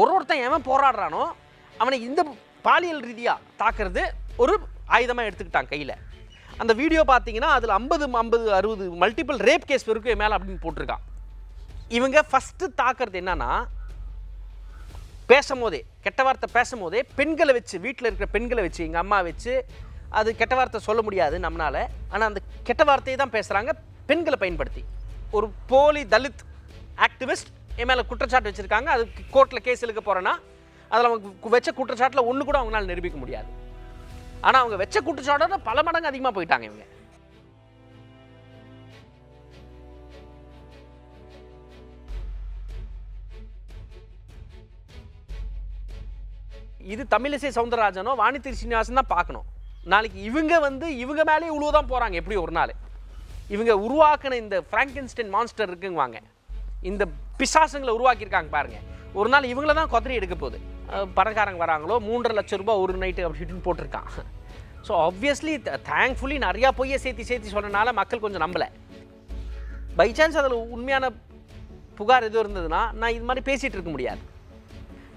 ஒரு ஒருத்தன் எவன் போராடுறானோ அவனை இந்த பாலியல் ரீதியாக தாக்குறது ஒரு ஆயுதமாக எடுத்துக்கிட்டான் கையில் அந்த வீடியோ பார்த்தீங்கன்னா அதில் ஐம்பது ஐம்பது அறுபது மல்டிபிள் ரேப் கேஸ் வரைக்கும் மேலே அப்படின்னு போட்டிருக்கான் இவங்க ஃபஸ்ட்டு தாக்குறது என்னன்னா பேசும்போதே கெட்ட வார்த்தை பேசும்போதே பெண்களை வச்சு வீட்டில் இருக்கிற பெண்களை வச்சு எங்கள் அம்மா வச்சு அது கெட்ட வார்த்தை சொல்ல முடியாது நம்மளால் ஆனால் அந்த கெட்ட வார்த்தையை தான் பேசுகிறாங்க பெண்களை பயன்படுத்தி ஒரு போலி தலித் ஆக்டிவிஸ்ட் என் மேலே குற்றச்சாட்டு வச்சுருக்காங்க அது கோர்ட்டில் கேஸ் எழுக்க போகிறேன்னா அதில் அவங்க வச்ச குற்றச்சாட்டில் ஒன்று கூட அவங்களால நிரூபிக்க முடியாது ஆனால் அவங்க வச்ச குற்றச்சாட்டோட பல மடங்கு அதிகமாக போயிட்டாங்க இவங்க இது தமிழிசை சவுந்தரராஜனோ வாணித்திரு சீனிவாசன் தான் பார்க்கணும் நாளைக்கு இவங்க வந்து இவங்க மேலேயே உழுவதான் போகிறாங்க எப்படி ஒரு நாள் இவங்க உருவாக்கின இந்த ஃப்ராங்கன்ஸ்டைன் மான்ஸ்டர் இருக்குங்குவாங்க இந்த பிசாசுங்களை உருவாக்கியிருக்காங்க பாருங்கள் ஒரு நாள் இவங்கள தான் கொத்தரி எடுக்க போகுது பணக்காரங்க வராங்களோ மூன்றரை லட்சம் ரூபாய் ஒரு நைட்டு அப்படின்னு போட்டிருக்கான் ஸோ ஆப்வியஸ்லி தேங்க்ஃபுல்லி நிறையா பொய்யை சேர்த்தி சேர்த்தி சொன்னனால மக்கள் கொஞ்சம் நம்பலை பை சான்ஸ் அதில் உண்மையான புகார் எதுவும் இருந்ததுன்னா நான் இது மாதிரி பேசிகிட்டு இருக்க முடியாது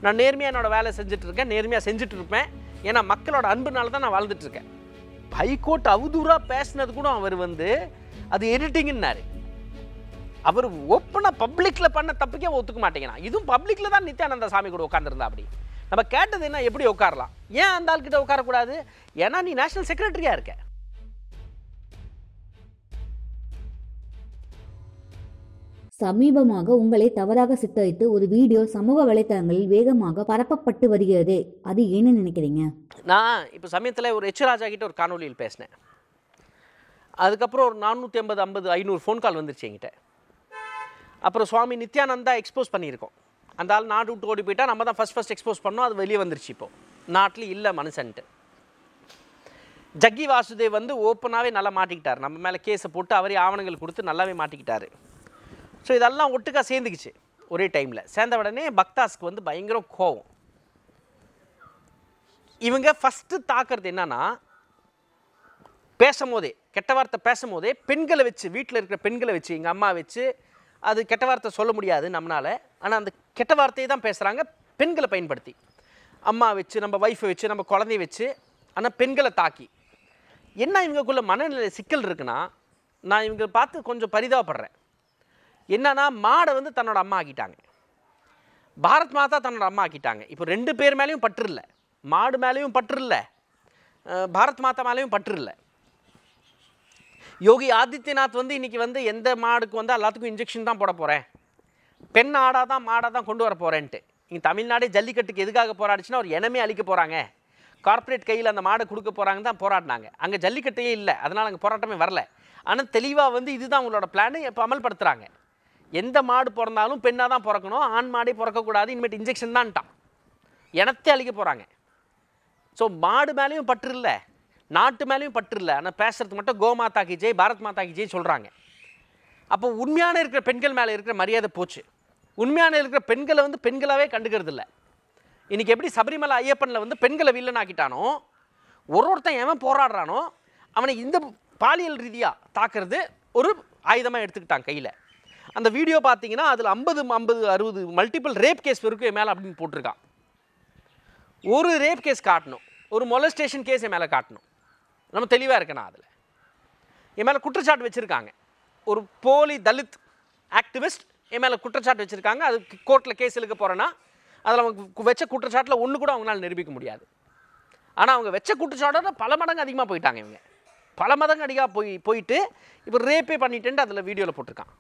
நான் நேர்மையாக என்னோடய வேலை செஞ்சிட்ருக்கேன் நேர்மையாக செஞ்சிட்ருப்பேன் ஏன்னா மக்களோட அன்புனால தான் நான் வாழ்ந்துட்டுருக்கேன் ஹைகோர்ட் அவதூறாக பேசினது கூட அவர் வந்து அது எடிட்டிங்கன்னாரு அவர் ஓப்பனாக பப்ளிக்கில் பண்ண தப்புக்கே ஒத்துக்க மாட்டேங்கிறான் இதுவும் பப்ளிக்கில் தான் நித்யானந்த சாமி கூட உட்காந்துருந்தா அப்படி நம்ம கேட்டது என்ன எப்படி உட்காரலாம் ஏன் அந்த ஆள்கிட்ட உட்காரக்கூடாது ஏன்னா நீ நேஷனல் செக்ரட்டரியாக இருக்க சமீபமாக உங்களை தவறாக சித்தரித்து ஒரு வீடியோ சமூக வலைத்தளங்களில் வேகமாக பரப்பப்பட்டு வருகிறது அது என்ன நினைக்கிறீங்க நான் இப்போ சமயத்தில் ஒரு எச் ராஜா கிட்ட ஒரு காணொலியில் பேசினேன் அதுக்கப்புறம் ஒரு நானூற்றி ஐம்பது ஐம்பது ஐநூறு ஃபோன் கால் வந்துருச்சு என்கிட்ட அப்புறம் சுவாமி நித்யானந்தா எக்ஸ்போஸ் பண்ணியிருக்கோம் அந்த ஆள் நாடு விட்டு ஓடி போயிட்டால் நம்ம தான் ஃபஸ்ட் ஃபஸ்ட் எக்ஸ்போஸ் பண்ணோம் அது வெளியே வந்துருச்சு இப்போது நாட்டில் இல்லை மனுஷன்ட்டு ஜக்கி வாசுதேவ் வந்து ஓப்பனாகவே நல்லா மாட்டிக்கிட்டார் நம்ம மேலே கேஸை போட்டு அவரே ஆவணங்கள் கொடுத்து நல்லாவே மாட்டிக்கிட்டார் ஸோ இதெல்லாம் ஒட்டுக்காக சேர்ந்துக்குச்சு ஒரே டைமில் சேர்ந்த உடனே பக்தாஸ்க்கு வந்து பயங்கர கோவம் இவங்க ஃபஸ்ட்டு தாக்குறது என்னன்னா பேசும்போதே கெட்ட வார்த்தை பேசும்போதே பெண்களை வச்சு வீட்டில் இருக்கிற பெண்களை வச்சு எங்கள் அம்மா வச்சு அது கெட்ட வார்த்தை சொல்ல முடியாது நம்மளால் ஆனால் அந்த கெட்ட வார்த்தையை தான் பேசுகிறாங்க பெண்களை பயன்படுத்தி அம்மா வச்சு நம்ம ஒய்ஃபை வச்சு நம்ம குழந்தைய வச்சு ஆனால் பெண்களை தாக்கி என்ன இவங்களுக்குள்ள மனநிலை சிக்கல் இருக்குன்னா நான் இவங்க பார்த்து கொஞ்சம் பரிதாபப்படுறேன் என்னன்னா மாடை வந்து தன்னோட அம்மா ஆக்கிட்டாங்க பாரத் மாதா தன்னோட அம்மா ஆக்கிட்டாங்க இப்போ ரெண்டு பேர் மேலேயும் பற்று இல்லை மாடு மேலேயும் பற்று இல்லை பாரத் மாதா மேலேயும் பற்று இல்லை யோகி ஆதித்யநாத் வந்து இன்றைக்கி வந்து எந்த மாடுக்கு வந்து எல்லாத்துக்கும் இன்ஜெக்ஷன் தான் போட போகிறேன் பெண் ஆடாக தான் மாடாக தான் கொண்டு வர போகிறேன்ட்டு இங்கே தமிழ்நாடே ஜல்லிக்கட்டுக்கு எதுக்காக போராடிச்சுன்னா ஒரு இனமே அழிக்க போகிறாங்க கார்ப்பரேட் கையில் அந்த மாடை கொடுக்க போகிறாங்க தான் போராடினாங்க அங்கே ஜல்லிக்கட்டையே இல்லை அதனால் அங்கே போராட்டமே வரல ஆனால் தெளிவாக வந்து இதுதான் உங்களோட பிளானு இப்போ அமல்படுத்துகிறாங்க எந்த மாடு பிறந்தாலும் பெண்ணாக தான் பிறக்கணும் ஆண் மாடே பிறக்கக்கூடாது இனிமேட்டு இன்ஜெக்ஷன் தான்ட்டான் இனத்தை அழிக்க போகிறாங்க ஸோ மாடு மேலேயும் பற்று இல்லை நாட்டு மேலேயும் பற்று ஆனால் பேசுறதுக்கு மட்டும் கோ மாதா கி ஜெய் பாரத் மாதா கி ஜெய் சொல்கிறாங்க அப்போ உண்மையான இருக்கிற பெண்கள் மேலே இருக்கிற மரியாதை போச்சு உண்மையான இருக்கிற பெண்களை வந்து பெண்களாகவே கண்டுக்கிறது இல்லை இன்றைக்கி எப்படி சபரிமலை ஐயப்பனில் வந்து பெண்களை வில்லனாக்கிட்டானோ ஒரு ஒருத்தன் எவன் போராடுறானோ அவனை இந்த பாலியல் ரீதியாக தாக்குறது ஒரு ஆயுதமாக எடுத்துக்கிட்டான் கையில் அந்த வீடியோ பார்த்தீங்கன்னா அதில் ஐம்பது ஐம்பது அறுபது மல்டிபிள் ரேப் கேஸ் இருக்கு மேலே அப்படின்னு போட்டிருக்கான் ஒரு ரேப் கேஸ் காட்டணும் ஒரு மொலஸ்டேஷன் கேஸ் என் மேலே காட்டணும் நம்ம தெளிவாக இருக்கணும் அதில் என் மேலே குற்றச்சாட்டு வச்சுருக்காங்க ஒரு போலி தலித் ஆக்டிவிஸ்ட் என் மேலே குற்றச்சாட்டு வச்சுருக்காங்க அது கோர்ட்டில் கேஸ் இழுக்க போகிறேன்னா அதில் அவங்க வச்ச குற்றச்சாட்டில் ஒன்று கூட அவங்களால நிரூபிக்க முடியாது ஆனால் அவங்க வச்ச குற்றச்சாட்டோட பல மடங்கு அதிகமாக போயிட்டாங்க இவங்க பல மடங்கு அடிக்காக போய் போயிட்டு இப்போ ரேப்பே பண்ணிட்டேன்ட்டு அதில் வீடியோவில் போட்டிருக்கான்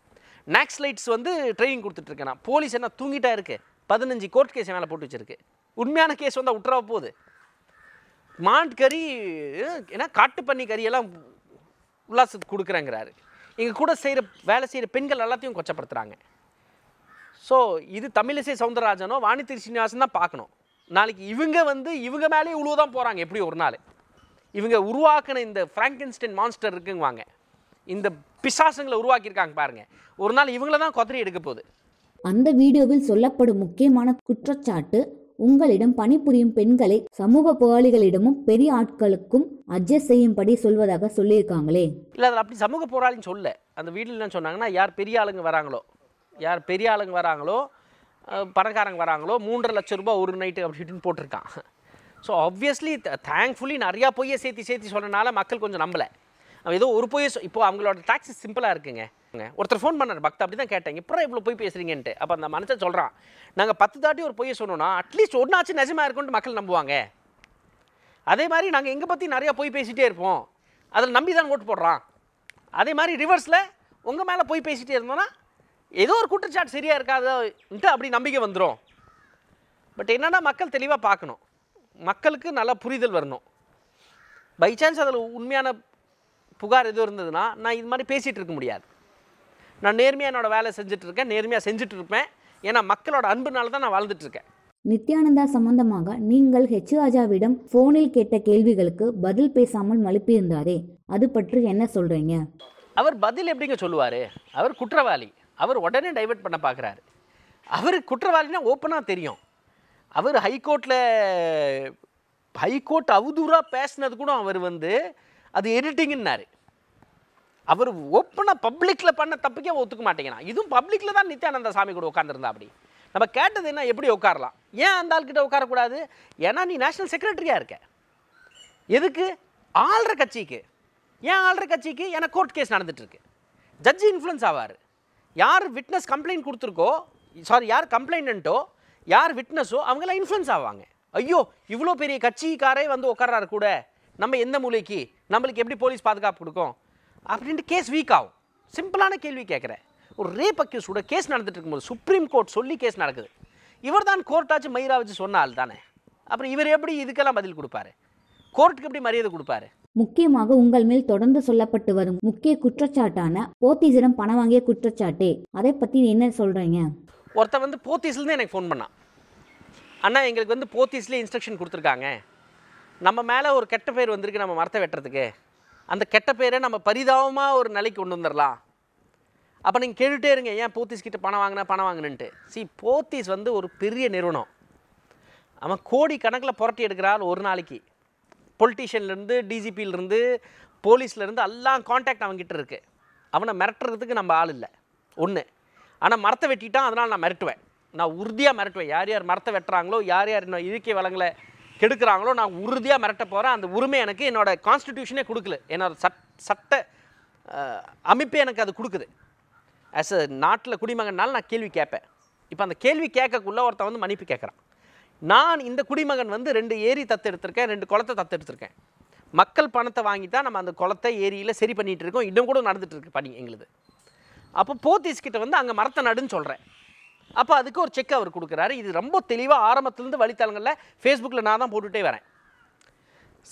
நேக்ஸ் லைட்ஸ் வந்து ட்ரைனிங் கொடுத்துட்ருக்கேன் நான் போலீஸ் என்ன தூங்கிட்டா இருக்குது பதினஞ்சு கோர்ட் கேஸ் மேலே போட்டு வச்சுருக்கு உண்மையான கேஸ் வந்தால் உற்றவ போகுது மாண்ட் கறி ஏன்னா காட்டு பண்ணி கறியெல்லாம் உல்லாசத்துக்கு கொடுக்குறேங்கிறாரு எங்கள் கூட செய்கிற வேலை செய்கிற பெண்கள் எல்லாத்தையும் கொச்சப்படுத்துகிறாங்க ஸோ இது தமிழிசை சவுந்தரராஜனோ வாணித்திரு சீனிவாசன் தான் பார்க்கணும் நாளைக்கு இவங்க வந்து இவங்க மேலேயே உழுவதான் தான் போகிறாங்க எப்படி ஒரு நாள் இவங்க உருவாக்கின இந்த ஃப்ராங்கின்ஸ்டன் மான்ஸ்டர் இருக்குங்குவாங்க இந்த பிசாசங்களை உருவாக்கியிருக்காங்க பாருங்கள் ஒரு நாள் இவங்கள தான் கொத்தரி எடுக்க போகுது அந்த வீடியோவில் சொல்லப்படும் முக்கியமான குற்றச்சாட்டு உங்களிடம் பணிபுரியும் பெண்களை சமூக போராளிகளிடமும் பெரிய ஆட்களுக்கும் அட்ஜஸ்ட் செய்யும்படி சொல்வதாக சொல்லியிருக்காங்களே இல்லை அதில் அப்படி சமூக போராளின்னு சொல்ல அந்த வீட்டில் என்ன சொன்னாங்கன்னா யார் பெரிய ஆளுங்க வராங்களோ யார் பெரிய ஆளுங்க வராங்களோ பணக்காரங்க வராங்களோ மூன்றரை லட்ச ரூபாய் ஒரு நைட்டு அப்படின்னு போட்டிருக்கான் ஸோ ஆப்வியஸ்லி தேங்க்ஃபுல்லி நிறையா பொய்யை சேர்த்து சேர்த்து சொன்னனால மக்கள் கொஞ்சம் நம்பலை அவன் ஏதோ ஒரு பொய்யை இப்போ அவங்களோட டாக்ஸஸ் சிம்பிளாக இருக்குங்க ஒருத்தர் ஃபோன் பண்ணார் பக்தா அப்படி தான் கேட்டேன் இப்போ இவ்வளோ போய் பேசுகிறீங்கன்ட்டு அப்போ அந்த மனுஷன் சொல்கிறான் நாங்கள் பத்து தாட்டி ஒரு பொய்யை சொன்னோம்னா அட்லீஸ்ட் ஒன்றாச்சும் நிஜமாக இருக்கும்னு மக்கள் நம்புவாங்க அதே மாதிரி நாங்கள் எங்கே பற்றி நிறையா போய் பேசிகிட்டே இருப்போம் அதில் நம்பி தான் ஓட்டு போடுறான் அதே மாதிரி ரிவர்ஸில் உங்கள் மேலே போய் பேசிகிட்டே இருந்தோன்னா ஏதோ ஒரு குற்றச்சாட்டு சரியாக இருக்காதுன்ட்டு அப்படி நம்பிக்கை வந்துடும் பட் என்னென்னா மக்கள் தெளிவாக பார்க்கணும் மக்களுக்கு நல்லா புரிதல் வரணும் பை சான்ஸ் அதில் உண்மையான புகார் எதுவும் இருந்ததுன்னா நான் இது மாதிரி பேசிகிட்டு இருக்க முடியாது நான் நேர்மையாக என்னோடய வேலை செஞ்சுட்டு இருக்கேன் நேர்மையாக இருப்பேன் ஏன்னா மக்களோட அன்புனால தான் நான் வாழ்ந்துட்டுருக்கேன் நித்யானந்தா சம்பந்தமாக நீங்கள் ஹெச் ராஜாவிடம் போனில் கேட்ட கேள்விகளுக்கு பதில் பேசாமல் இருந்தாரே அது பற்றி என்ன சொல்கிறீங்க அவர் பதில் எப்படிங்க சொல்லுவார் அவர் குற்றவாளி அவர் உடனே டைவெர்ட் பண்ண பார்க்குறாரு அவர் குற்றவாளினா ஓப்பனாக தெரியும் அவர் ஹைகோர்ட்டில் ஹைகோர்ட் அவதூறாக பேசினது கூட அவர் வந்து அது எடிட்டிங்னாரு அவர் ஓப்பனாக பப்ளிக்கில் பண்ண தப்புக்கே ஒத்துக்க மாட்டேங்கிறான் இதுவும் பப்ளிக்கில் தான் நித்யானந்த சாமி கூட உட்காந்துருந்தா அப்படி நம்ம கேட்டது என்ன எப்படி உட்காரலாம் ஏன் அந்த ஆள்கிட்ட உட்காரக்கூடாது ஏன்னா நீ நேஷனல் செக்ரட்டரியாக இருக்க எதுக்கு ஆள்ற கட்சிக்கு ஏன் ஆள்ற கட்சிக்கு ஏன்னா கோர்ட் கேஸ் நடந்துகிட்ருக்கு ஜட்ஜி இன்ஃப்ளூன்ஸ் ஆவார் யார் விட்னஸ் கம்ப்ளைண்ட் கொடுத்துருக்கோ சாரி யார் கம்ப்ளைண்ட்டோ யார் விட்னஸோ அவங்களாம் இன்ஃப்ளூன்ஸ் ஆவாங்க ஐயோ இவ்வளோ பெரிய கட்சிக்காரே வந்து உட்கார்றாரு கூட நம்ம எந்த மூலைக்கு நம்மளுக்கு எப்படி போலீஸ் பாதுகாப்பு கொடுக்கும் அப்படின்ட்டு கேஸ் வீக் ஆகும் சிம்பிளான கேள்வி கேட்குறேன் ஒரு ரேப் கூட கேஸ் நடந்துட்டு இருக்கும்போது சுப்ரீம் கோர்ட் சொல்லி கேஸ் நடக்குது இவர் தான் கோர்ட்டாச்சும் மயிரா வச்சு சொன்ன தானே அப்புறம் இவர் எப்படி இதுக்கெல்லாம் பதில் கொடுப்பாரு கோர்ட்டுக்கு எப்படி மரியாதை கொடுப்பாரு முக்கியமாக உங்கள் மேல் தொடர்ந்து சொல்லப்பட்டு வரும் முக்கிய குற்றச்சாட்டான போத்தீஸிடம் பணம் வாங்கிய குற்றச்சாட்டே அதை பற்றி என்ன சொல்கிறீங்க ஒருத்தன் வந்து போத்தீஸ்லேருந்து எனக்கு ஃபோன் பண்ணான் அண்ணா எங்களுக்கு வந்து போத்தீஸ்லேயே இன்ஸ்ட்ரக்ஷன் கொடுத்துருக்காங்க நம்ம மேலே ஒரு கெட்ட பேர் வந்திருக்கு நம்ம மரத்தை வெட்டுறதுக்கு அந்த கெட்ட பேரை நம்ம பரிதாபமாக ஒரு நிலைக்கு கொண்டு வந்துடலாம் அப்போ நீங்கள் கேட்டுட்டே இருங்க ஏன் போத்தீஸ் கிட்ட பணம் வாங்கினா பணம் வாங்கினுன்ட்டு சி போத்தீஸ் வந்து ஒரு பெரிய நிறுவனம் அவன் கோடி கணக்கில் புரட்டி எடுக்கிறாள் ஒரு நாளைக்கு பொலிட்டீஷியன்லேருந்து டிஜிபியிலேருந்து போலீஸ்லேருந்து எல்லாம் காண்டாக்ட் அவன்கிட்ட இருக்குது அவனை மிரட்டுறதுக்கு நம்ம ஆள் இல்லை ஒன்று ஆனால் மரத்தை வெட்டிட்டான் அதனால் நான் மிரட்டுவேன் நான் உறுதியாக மிரட்டுவேன் யார் யார் மரத்தை வெட்டுறாங்களோ யார் யார் இன்னும் இயற்கை வளங்களை கெடுக்கிறாங்களோ நான் உறுதியாக மிரட்ட போகிறேன் அந்த உரிமை எனக்கு என்னோடய கான்ஸ்டிடியூஷனே கொடுக்கல என்னோட சட் சட்ட அமைப்பே எனக்கு அது கொடுக்குது ஆஸ் அ நாட்டில் குடிமகனால் நான் கேள்வி கேட்பேன் இப்போ அந்த கேள்வி கேட்கக்குள்ளே ஒருத்தன் வந்து மன்னிப்பு கேட்குறான் நான் இந்த குடிமகன் வந்து ரெண்டு ஏரி தத்து எடுத்திருக்கேன் ரெண்டு குளத்தை தத்து எடுத்திருக்கேன் மக்கள் பணத்தை வாங்கி தான் நம்ம அந்த குளத்தை ஏரியில் சரி பண்ணிகிட்டு இருக்கோம் இன்னும் கூட நடந்துகிட்டு இருக்கு பணி எங்களுது அப்போ போத்தீஸ்கிட்ட வந்து அங்கே மரத்தை நடுன்னு சொல்கிறேன் அப்போ அதுக்கு ஒரு செக் அவர் கொடுக்குறாரு இது ரொம்ப தெளிவாக ஆரம்பத்துலேருந்து வழித்தலங்களில் ஃபேஸ்புக்கில் நான் தான் போட்டுகிட்டே வரேன்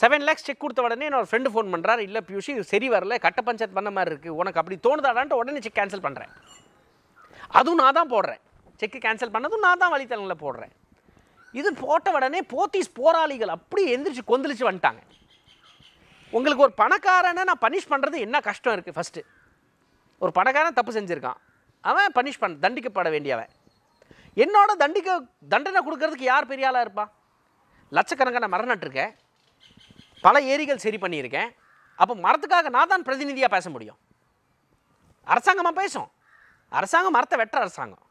செவன் லேக்ஸ் செக் கொடுத்த உடனே என்னோட ஃப்ரெண்டு ஃபோன் பண்ணுறாரு இல்லை பியூஷி இது சரி வரல கட்ட பஞ்சாயத்து பண்ண மாதிரி இருக்குது உனக்கு அப்படி தோணுதாடான்ட்டு உடனே செக் கேன்சல் பண்ணுறேன் அதுவும் நான் தான் போடுறேன் செக்கு கேன்சல் பண்ணதும் நான் தான் வழித்தலங்களில் போடுறேன் இது போட்ட உடனே போத்தீஸ் போராளிகள் அப்படியே எந்திரிச்சு கொந்தளிச்சு வந்துட்டாங்க உங்களுக்கு ஒரு பணக்காரனை நான் பனிஷ் பண்ணுறது என்ன கஷ்டம் இருக்குது ஃபஸ்ட்டு ஒரு பணக்காரன் தப்பு செஞ்சுருக்கான் அவன் பனிஷ் பண்ண தண்டிக்கப்பட வேண்டியவன் என்னோட தண்டிக்க தண்டனை கொடுக்கறதுக்கு யார் பெரிய ஆளாக இருப்பா லட்சக்கணக்கான மரம் நட்டுருக்கேன் பல ஏரிகள் சரி பண்ணியிருக்கேன் அப்போ மரத்துக்காக நான் தான் பிரதிநிதியாக பேச முடியும் அரசாங்கமாக பேசும் அரசாங்கம் மரத்தை வெட்டுற அரசாங்கம்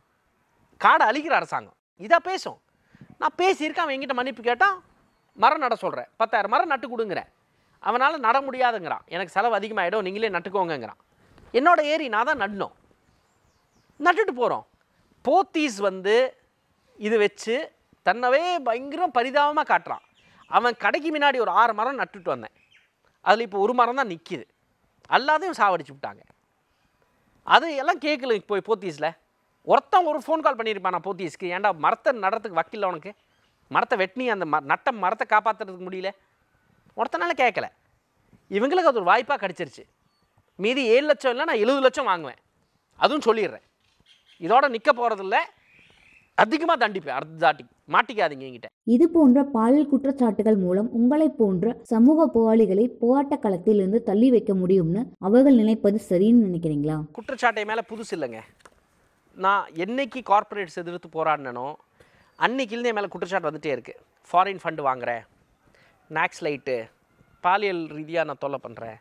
காடை அழிக்கிற அரசாங்கம் இதாக பேசும் நான் பேசியிருக்கேன் அவன் எங்கிட்ட மன்னிப்பு கேட்டான் மரம் நட சொல்கிறேன் பத்தாயிரம் மரம் நட்டு கொடுங்குறேன் அவனால் நட முடியாதுங்கிறான் எனக்கு செலவு அதிகமாகிடும் நீங்களே நட்டுக்கோங்கிறான் என்னோட ஏரி நான் தான் நடணும் நட்டுட்டு போகிறோம் போத்தீஸ் வந்து இது வச்சு தன்னவே பயங்கரம் பரிதாபமாக காட்டுறான் அவன் கடைக்கு முன்னாடி ஒரு ஆறு மரம் நட்டுட்டு வந்தேன் அதில் இப்போ ஒரு மரம் தான் நிற்கிது அல்லாதையும் சாவடிச்சு விட்டாங்க அது எல்லாம் கேட்கல இப்போ போத்தீஸில் ஒருத்தன் ஒரு ஃபோன் கால் பண்ணியிருப்பான் நான் போத்தீஸ்க்கு ஏன்டா மரத்தை நடத்துக்கு வக்கில்ல உனக்கு மரத்தை வெட்டினி அந்த ம நட்ட மரத்தை காப்பாற்றுறதுக்கு முடியல ஒருத்தனால கேட்கல இவங்களுக்கு அது ஒரு வாய்ப்பாக கிடச்சிருச்சு மீதி ஏழு லட்சம் இல்லை நான் எழுபது லட்சம் வாங்குவேன் அதுவும் சொல்லிடுறேன் இதோட நிற்க போகிறதில்ல அதிகமாக தண்டிப்பேன் அர்த்தாட்டி மாட்டிக்காதீங்க என்கிட்ட இது போன்ற பாலியல் குற்றச்சாட்டுகள் மூலம் உங்களை போன்ற சமூக போராளிகளை போராட்ட களத்திலிருந்து தள்ளி வைக்க முடியும்னு அவர்கள் நினைப்பது சரின்னு நினைக்கிறீங்களா குற்றச்சாட்டை மேலே புதுசு இல்லைங்க நான் என்னைக்கு கார்ப்பரேட்ஸ் எதிர்த்து போராடினோ அன்னைக்கிலேருந்து என் மேலே குற்றச்சாட்டு வந்துகிட்டே இருக்குது ஃபாரின் ஃபண்டு வாங்குகிறேன் நேக்ஸ் லைட்டு பாலியல் ரீதியாக நான் தொல்லை பண்ணுறேன்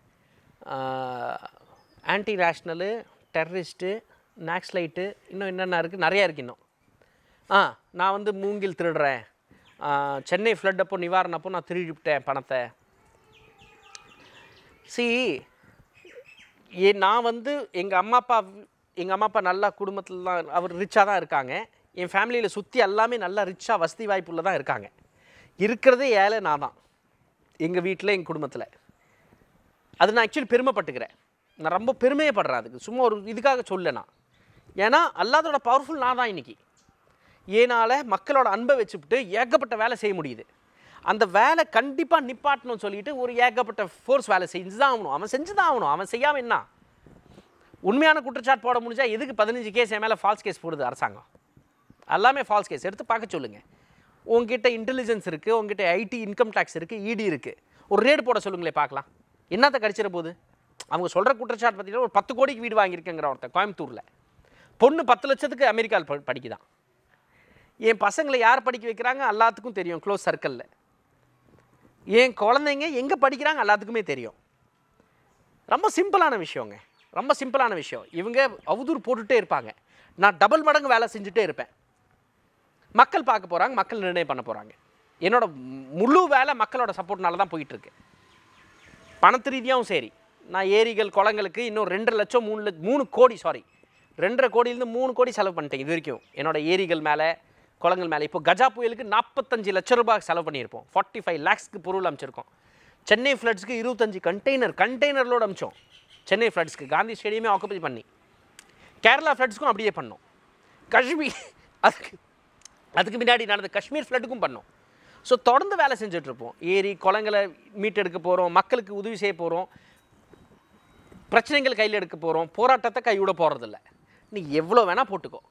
ஆன்டி ரேஷ்னலு டெரரிஸ்ட்டு லைட்டு இன்னும் என்னென்ன இருக்குது நிறையா இருக்குது இன்னும் ஆ நான் வந்து மூங்கில் திருடுறேன் சென்னை ஃப்ளட் அப்போ நிவாரணப்போ நான் திருடிவிட்டேன் பணத்தை சி ஏ நான் வந்து எங்கள் அம்மா அப்பா எங்கள் அம்மா அப்பா நல்லா குடும்பத்தில் தான் அவர் ரிச்சாக தான் இருக்காங்க என் ஃபேமிலியில் சுற்றி எல்லாமே நல்லா ரிச்சாக வசதி வாய்ப்புள்ள தான் இருக்காங்க இருக்கிறதே ஏழை நான் தான் எங்கள் வீட்டில் எங்கள் குடும்பத்தில் அது நான் ஆக்சுவலி பெருமைப்பட்டுக்கிறேன் நான் ரொம்ப பெருமையப்படுறேன் அதுக்கு சும்மா ஒரு இதுக்காக சொல்ல நான் ஏன்னா அல்லாதோட பவர்ஃபுல் நான் தான் இன்றைக்கி ஏனால் மக்களோட அன்பை வச்சுப்பட்டு ஏகப்பட்ட வேலை செய்ய முடியுது அந்த வேலை கண்டிப்பாக நிப்பாட்டணும்னு சொல்லிட்டு ஒரு ஏகப்பட்ட ஃபோர்ஸ் வேலை செஞ்சு தான் ஆகணும் அவன் செஞ்சு தான் ஆகணும் அவன் செய்யாமல் என்ன உண்மையான குற்றச்சாட்டு போட முடிஞ்சால் எதுக்கு பதினஞ்சு கேஸ் என் மேலே ஃபால்ஸ் கேஸ் போடுது அரசாங்கம் எல்லாமே ஃபால்ஸ் கேஸ் எடுத்து பார்க்க சொல்லுங்கள் உங்ககிட்ட இன்டெலிஜென்ஸ் இருக்குது உங்ககிட்ட ஐடி இன்கம் டேக்ஸ் இருக்குது இடி e இருக்குது ஒரு ரேடு போட சொல்லுங்களே பார்க்கலாம் என்னத்தை கடிச்சிட போகுது அவங்க சொல்கிற குற்றச்சாட்டு பார்த்தீங்கன்னா ஒரு பத்து கோடிக்கு வீடு வாங்கியிருக்கேங்கிற ஒருத்தன் கோயம்புத்தூரில் பொண்ணு பத்து லட்சத்துக்கு அமெரிக்காவில் படிக்குதான் என் பசங்களை யார் படிக்க வைக்கிறாங்க எல்லாத்துக்கும் தெரியும் க்ளோஸ் சர்க்கிளில் என் குழந்தைங்க எங்கே படிக்கிறாங்க எல்லாத்துக்குமே தெரியும் ரொம்ப சிம்பிளான விஷயங்க ரொம்ப சிம்பிளான விஷயம் இவங்க அவதூறு போட்டுகிட்டே இருப்பாங்க நான் டபுள் மடங்கு வேலை செஞ்சுட்டே இருப்பேன் மக்கள் பார்க்க போகிறாங்க மக்கள் நிர்ணயம் பண்ண போகிறாங்க என்னோடய முழு வேலை மக்களோட சப்போர்ட்னால தான் போயிட்டுருக்கு பணத்து ரீதியாகவும் சரி நான் ஏரிகள் குளங்களுக்கு இன்னும் ரெண்டு லட்சம் மூணு லட்சம் மூணு கோடி சாரி ரெண்டரை கோடியிலேருந்து மூணு கோடி செலவு பண்ணிட்டேன் இது வரைக்கும் என்னோட ஏரிகள் மேலே குளங்கள் மேலே இப்போ கஜா புயலுக்கு நாற்பத்தஞ்சு லட்சம் ரூபாய் செலவு பண்ணியிருப்போம் ஃபார்ட்டி ஃபைவ் லேக்ஸ்க்கு பொருள் அமைச்சிருக்கோம் சென்னை ஃப்ளட்ஸ்க்கு இருபத்தஞ்சு கண்டெய்னர் கண்டெய்னர்லோடு அமிச்சோம் சென்னை ஃப்ளட்ஸ்க்கு காந்தி ஸ்டேடியமே ஆக்குபை பண்ணி கேரளா ஃப்ளட்ஸ்க்கும் அப்படியே பண்ணோம் காஷ்மீர் அதுக்கு அதுக்கு முன்னாடி நடந்த காஷ்மீர் ஃப்ளட்டுக்கும் பண்ணோம் ஸோ தொடர்ந்து வேலை செஞ்சிட்ருப்போம் ஏரி குளங்களை மீட்டெடுக்க போகிறோம் மக்களுக்கு உதவி செய்ய போகிறோம் பிரச்சனைகள் கையில் எடுக்க போகிறோம் போராட்டத்தை கைவிட போகிறதில்லை நீ எவ்வளோ வேணால் போட்டுக்கோ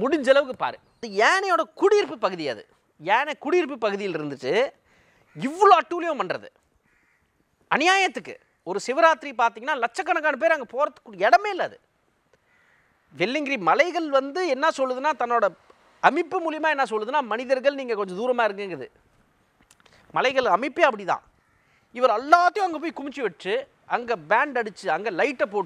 முடிஞ்ச அளவுக்கு பாரு யானையோட குடியிருப்பு பகுதி அது யானை குடியிருப்பு பகுதியில் இருந்துச்சு இவ்வளோ அட்டூழியம் பண்ணுறது அநியாயத்துக்கு ஒரு சிவராத்திரி பார்த்தீங்கன்னா லட்சக்கணக்கான பேர் அங்கே போகிறதுக்கு இடமே இல்லாது அது வெள்ளிங்கிரி மலைகள் வந்து என்ன சொல்லுதுன்னா தன்னோட அமைப்பு மூலிமா என்ன சொல்லுதுன்னா மனிதர்கள் நீங்கள் கொஞ்சம் தூரமாக இருக்குங்குது மலைகள் அமைப்பே அப்படி தான் இவர் எல்லாத்தையும் அங்கே போய் குமிச்சு வச்சு அங்கே பேண்ட் அடித்து அங்கே லைட்டை போட்டு